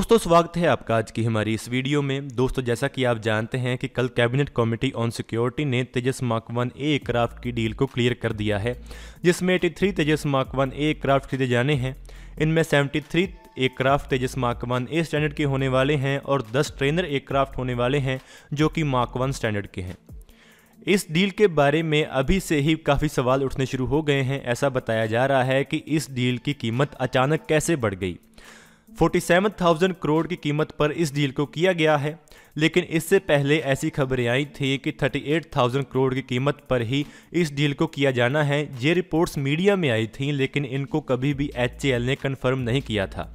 दोस्तों स्वागत है आपका आज की हमारी इस वीडियो में दोस्तों जैसा कि आप जानते हैं कि कल कैबिनेट कमेटी ऑन सिक्योरिटी ने Tejas mark one A craft की डील को क्लियर कर दिया है जिसमें 83 Tejas mark one A craft खरीदे जाने हैं इनमें 73 aircraft Tejas mark one A standard के होने वाले हैं और दस ट्रेनर एयरक्राफ्ट होने वाले हैं जो कि मार्क वन स्टैंडर्ड के हैं इस डील के बारे में अभी से ही काफ़ी सवाल उठने शुरू हो गए हैं ऐसा बताया जा रहा है कि इस डील की कीमत अचानक कैसे बढ़ गई 47,000 करोड़ की कीमत पर इस डील को किया गया है लेकिन इससे पहले ऐसी खबरें आई थी कि 38,000 करोड़ की कीमत पर ही इस डील को किया जाना है ये रिपोर्ट्स मीडिया में आई थी लेकिन इनको कभी भी एच ने कन्फर्म नहीं किया था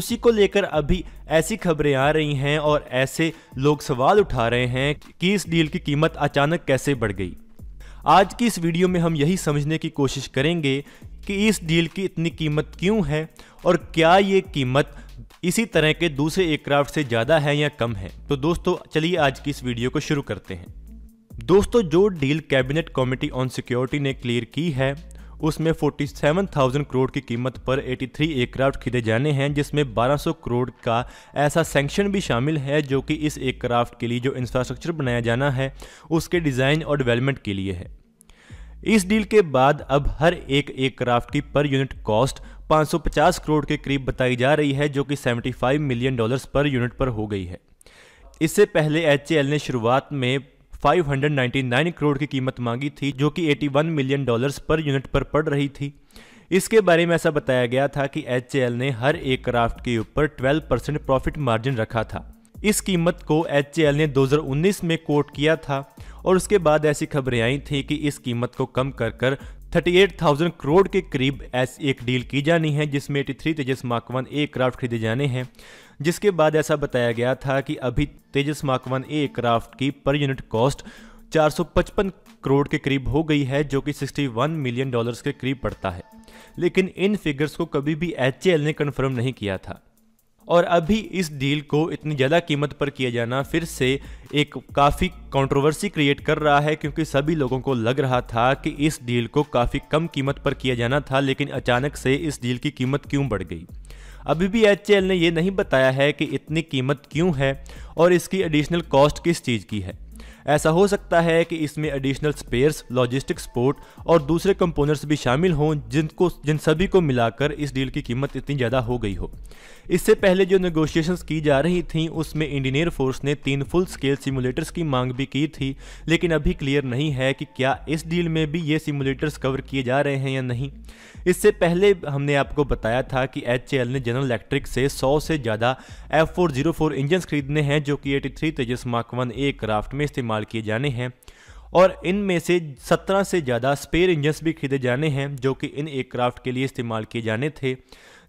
उसी को लेकर अभी ऐसी खबरें आ रही हैं और ऐसे लोग सवाल उठा रहे हैं कि इस डील की कीमत अचानक कैसे बढ़ गई आज की इस वीडियो में हम यही समझने की कोशिश करेंगे कि इस डील की इतनी कीमत क्यों है और क्या ये कीमत इसी तरह के दूसरे एयरक्राफ्ट से ज़्यादा है या कम है तो दोस्तों चलिए आज की इस वीडियो को शुरू करते हैं दोस्तों जो deal cabinet committee on security ने क्लियर की है उसमें 47,000 करोड़ की कीमत पर 83 एयरक्राफ्ट खरीदे जाने हैं जिसमें 1200 करोड़ का ऐसा सैंक्शन भी शामिल है जो कि इस एयरक्राफ्ट के लिए जो इंफ्रास्ट्रक्चर बनाया जाना है उसके डिज़ाइन और डेवलपमेंट के लिए है इस डील के बाद अब हर एक एयरक्राफ्ट की पर यूनिट कॉस्ट 550 करोड़ के करीब बताई जा रही है जो कि 75 मिलियन डॉलर्स पर यूनिट पर हो गई है इससे पहले एच ने शुरुआत में 599 करोड़ की कीमत मांगी थी जो कि 81 मिलियन डॉलर्स पर यूनिट पर पड़ रही थी इसके बारे में ऐसा बताया गया था कि एच ने हर एयरक्राफ्ट के ऊपर 12 परसेंट प्रॉफिट मार्जिन रखा था इस कीमत को एच ने 2019 में कोट किया था और उसके बाद ऐसी खबरें आई थी कि इस कीमत को कम कर कर 38,000 करोड़ के करीब ऐसी एक डील की जानी है जिसमें 83 तेजस माकवन ए क्राफ्ट खरीदे जाने हैं जिसके बाद ऐसा बताया गया था कि अभी तेजस माकवन ए क्राफ्ट की पर यूनिट कॉस्ट 455 करोड़ के करीब हो गई है जो कि 61 मिलियन डॉलर्स के करीब पड़ता है लेकिन इन फिगर्स को कभी भी एच ने कन्फर्म नहीं किया था और अभी इस डील को इतनी ज़्यादा कीमत पर किया जाना फिर से एक काफ़ी कंट्रोवर्सी क्रिएट कर रहा है क्योंकि सभी लोगों को लग रहा था कि इस डील को काफ़ी कम कीमत पर किया जाना था लेकिन अचानक से इस डील की कीमत क्यों बढ़ गई अभी भी एच ने यह नहीं बताया है कि इतनी कीमत क्यों है और इसकी एडिशनल कॉस्ट किस चीज़ की है ऐसा हो सकता है कि इसमें एडिशनल स्पेयर्स लॉजिस्टिक सपोर्ट और दूसरे कंपोनेंट्स भी शामिल हों जिनको जिन सभी को मिलाकर इस डील की कीमत इतनी ज़्यादा हो गई हो इससे पहले जो नगोशिएशन की जा रही थी उसमें इंडियन एयरफोर्स ने तीन फुल स्केल सिमुलेटर्स की मांग भी की थी लेकिन अभी क्लियर नहीं है कि क्या इस डील में भी ये सिमुलेटर्स कवर किए जा रहे हैं या नहीं इससे पहले हमने आपको बताया था कि एच ने जनरल इलेक्ट्रिक से 100 से ज़्यादा F four zero four engine खरीदने हैं जो कि 83 Tejas mark one A craft में इस्तेमाल इस्तेमाल किए जाने हैं और इनमें से 17 से ज़्यादा स्पेयर इंजन्स भी खरीदे जाने हैं जो कि इन एयरक्राफ्ट के लिए इस्तेमाल किए जाने थे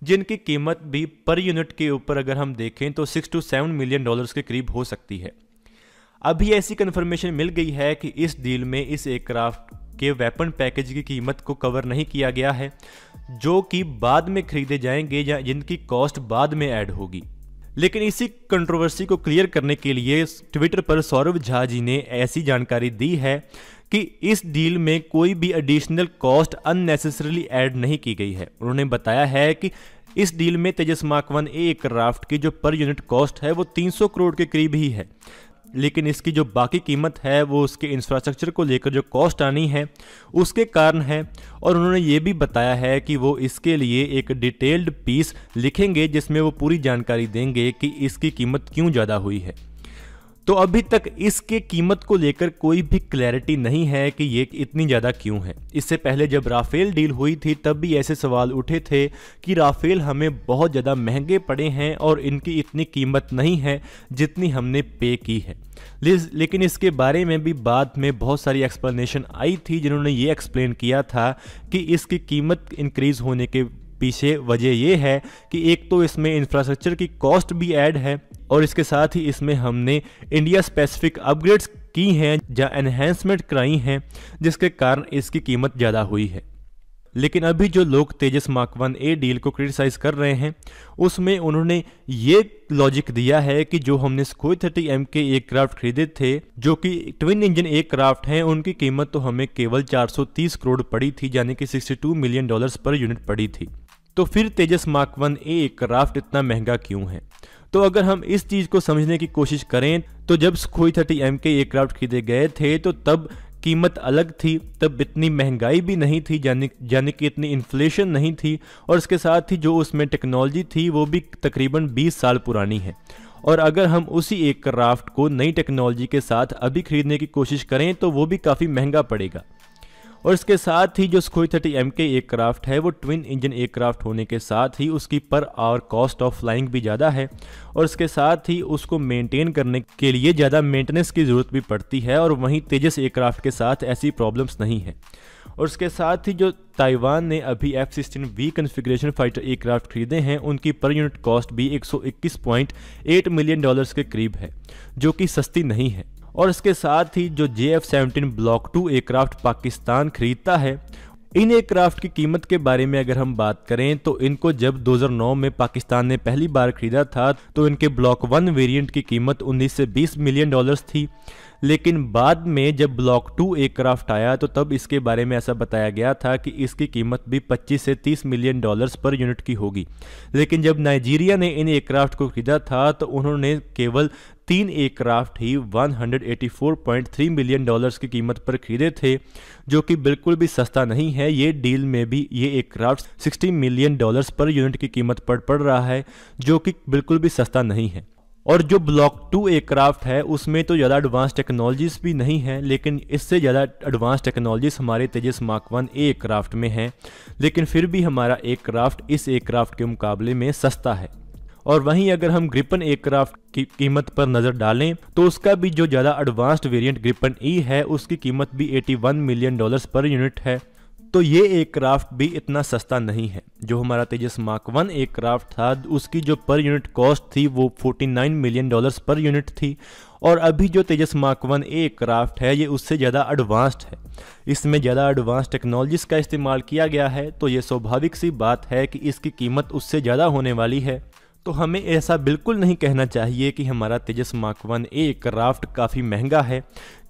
जिनकी कीमत भी पर यूनिट के ऊपर अगर हम देखें तो six two seven million dollars के करीब हो सकती है अभी ऐसी कन्फर्मेशन मिल गई है कि इस डील में इस एयरक्राफ्ट के वेपन पैकेज की कीमत को कवर नहीं किया गया है जो कि बाद में खरीदे जाएंगे या जिनकी कॉस्ट बाद में ऐड होगी लेकिन इसी कंट्रोवर्सी को क्लियर करने के लिए ट्विटर पर सौरभ झा जी ने ऐसी जानकारी दी है कि इस डील में कोई भी एडिशनल कॉस्ट अननेसेसरली ऐड नहीं की गई है उन्होंने बताया है कि इस डील में Tejas mark one A craft की जो पर यूनिट कॉस्ट है वो 300 करोड़ के करीब ही है लेकिन इसकी जो बाकी कीमत है वो उसके इंफ्रास्ट्रक्चर को लेकर जो कॉस्ट आनी है उसके कारण है और उन्होंने ये भी बताया है कि वो इसके लिए एक डिटेल्ड पीस लिखेंगे जिसमें वो पूरी जानकारी देंगे कि इसकी कीमत क्यों ज़्यादा हुई है तो अभी तक इसके कीमत को लेकर कोई भी क्लैरिटी नहीं है कि ये इतनी ज़्यादा क्यों है इससे पहले जब राफेल डील हुई थी तब भी ऐसे सवाल उठे थे कि राफेल हमें बहुत ज़्यादा महंगे पड़े हैं और इनकी इतनी कीमत नहीं है जितनी हमने पे की है लेकिन इसके बारे में भी बाद में बहुत सारी एक्सप्लेनेशन आई थी जिन्होंने ये एक्सप्लेन किया था कि इसकी कीमत इंक्रीज़ होने के पीछे वजह यह है कि एक तो इसमें इंफ्रास्ट्रक्चर की कॉस्ट भी ऐड है और इसके साथ ही इसमें हमने इंडिया स्पेसिफिक अपग्रेड्स की हैं या एनहेंसमेंट कराई हैं जिसके कारण इसकी कीमत ज़्यादा हुई है लेकिन अभी जो लोग Tejas mark one A deal को क्रिटिसाइज कर रहे हैं उसमें उन्होंने ये लॉजिक दिया है कि जो हमने स्कोई थर्टी एम के एयरक्राफ्ट खरीदे थे जो कि ट्विन इंजन एयरक्राफ्ट हैं उनकी कीमत तो हमें केवल 430 करोड़ पड़ी थी यानी कि 62 मिलियन डॉलर्स पर यूनिट पड़ी थी तो फिर Tejas mark one A craft इतना महंगा क्यों है तो अगर हम इस चीज को समझने की कोशिश करें तो जब सुखोई थर्टी एम के एयरक्राफ्ट खरीदे गए थे तो तब कीमत अलग थी तब इतनी महंगाई भी नहीं थी यानी यानी कि इतनी इन्फ्लेशन नहीं थी और इसके साथ ही जो उसमें टेक्नोलॉजी थी वो भी तकरीबन 20 साल पुरानी है और अगर हम उसी एक क्राफ्ट को नई टेक्नोलॉजी के साथ अभी खरीदने की कोशिश करें तो वो भी काफ़ी महंगा पड़ेगा और इसके साथ ही जो स्कोई थर्टी एम के एयरक्राफ्ट है वो ट्विन इंजन एयरक्राफ्ट होने के साथ ही उसकी per hour cost of flying भी ज़्यादा है और इसके साथ ही उसको मेंटेन करने के लिए ज़्यादा मेंटेनेंस की ज़रूरत भी पड़ती है और वहीं तेजस एयरक्राफ्ट के साथ ऐसी प्रॉब्लम्स नहीं है और इसके साथ ही जो ताइवान ने अभी F sixteen V configuration fighter aircraft खरीदे हैं उनकी पर यूनिट कॉस्ट भी 121.8 मिलियन डॉलर्स के करीब है जो कि सस्ती नहीं है और इसके साथ ही जो J F seventeen block two aircraft Pakistan खरीदता है इन एयरक्राफ्ट की कीमत के बारे में अगर हम बात करें तो इनको जब 2009 में पाकिस्तान ने पहली बार खरीदा था तो इनके ब्लॉक वन वेरिएंट की कीमत 19 से 20 मिलियन डॉलर्स थी लेकिन बाद में जब ब्लॉक टू एयरक्राफ्ट आया तो तब इसके बारे में ऐसा बताया गया था कि इसकी कीमत भी 25 से 30 मिलियन डॉलर्स पर यूनिट की होगी लेकिन जब नाइजीरिया ने इन एयरक्राफ्ट को खरीदा था तो उन्होंने केवल तीन एयरक्राफ्ट ही 184.3 मिलियन डॉलर्स की कीमत पर खरीदे थे जो कि बिल्कुल भी सस्ता नहीं है ये डील में भी ये aircraft 60 million dollars per unit की कीमत पर पड़ रहा है जो कि बिल्कुल भी सस्ता नहीं है और जो ब्लॉक टू एयरक्राफ्ट है उसमें तो ज़्यादा एडवांस टेक्नोलॉजीज भी नहीं है लेकिन इससे ज़्यादा एडवांस टेक्नोलॉजीज हमारे तेजस मार्क वन एयरक्राफ्ट में हैं लेकिन फिर भी हमारा एयरक्राफ्ट इस एयरक्राफ्ट के मुकाबले में सस्ता है और वहीं अगर हम ग्रिपन एयरक्राफ्ट की कीमत पर नज़र डालें तो उसका भी जो ज़्यादा एडवांस्ड वेरिएंट ग्रिपन ई है उसकी कीमत भी 81 मिलियन डॉलर्स पर यूनिट है तो ये एयरक्राफ्ट भी इतना सस्ता नहीं है जो हमारा तेजस मार्क वन एयरक्राफ्ट था उसकी जो पर यूनिट कॉस्ट थी वो 49 मिलियन डॉलर्स पर यूनिट थी और अभी जो तेजस मार्क वन एयरक्राफ्ट है ये उससे ज़्यादा एडवांस्ड है इसमें ज़्यादा एडवांस टेक्नोलॉजीज़ का इस्तेमाल किया गया है तो ये स्वाभाविक सी बात है कि इसकी कीमत उससे ज़्यादा होने वाली है तो हमें ऐसा बिल्कुल नहीं कहना चाहिए कि हमारा Tejas mark one A craft काफ़ी महंगा है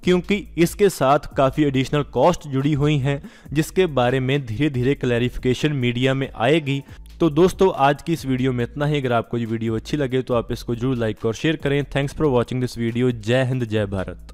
क्योंकि इसके साथ काफ़ी एडिशनल कॉस्ट जुड़ी हुई हैं जिसके बारे में धीरे धीरे क्लैरिफिकेशन मीडिया में आएगी तो दोस्तों आज की इस वीडियो में इतना ही अगर आपको ये वीडियो अच्छी लगे तो आप इसको जरूर लाइक और शेयर करें thanks for watching this video जय हिंद जय भारत